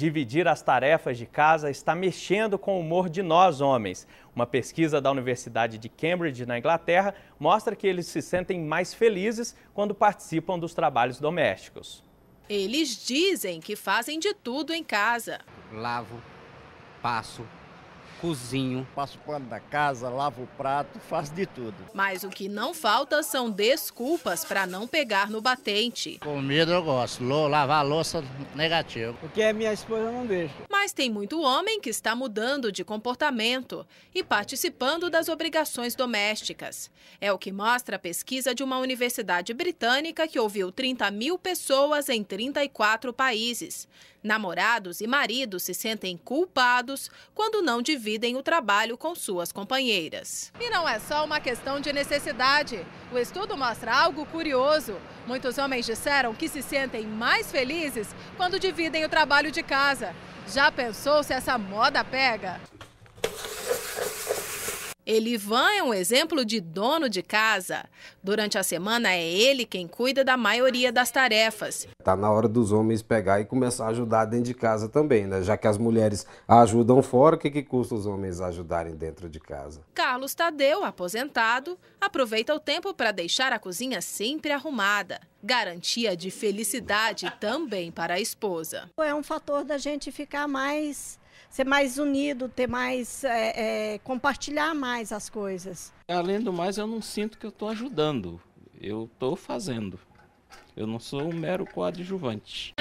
Dividir as tarefas de casa está mexendo com o humor de nós, homens. Uma pesquisa da Universidade de Cambridge, na Inglaterra, mostra que eles se sentem mais felizes quando participam dos trabalhos domésticos. Eles dizem que fazem de tudo em casa: lavo, passo, cozinho. Passo o pano da casa, lavo o prato, faço de tudo. Mas o que não falta são desculpas para não pegar no batente. Comida eu gosto, lavar louça negativo. Porque a minha esposa não deixa. Mas mas tem muito homem que está mudando de comportamento e participando das obrigações domésticas. É o que mostra a pesquisa de uma universidade britânica que ouviu 30 mil pessoas em 34 países. Namorados e maridos se sentem culpados quando não dividem o trabalho com suas companheiras. E não é só uma questão de necessidade. O estudo mostra algo curioso. Muitos homens disseram que se sentem mais felizes quando dividem o trabalho de casa. Já pensou se essa moda pega? Elivan é um exemplo de dono de casa. Durante a semana é ele quem cuida da maioria das tarefas. Está na hora dos homens pegar e começar a ajudar dentro de casa também, né? Já que as mulheres ajudam fora, o que, que custa os homens ajudarem dentro de casa? Carlos Tadeu, aposentado, aproveita o tempo para deixar a cozinha sempre arrumada. Garantia de felicidade também para a esposa. É um fator da gente ficar mais ser mais unido, ter mais. É, é, compartilhar mais as coisas. Além do mais, eu não sinto que eu estou ajudando. Eu estou fazendo. Eu não sou um mero coadjuvante.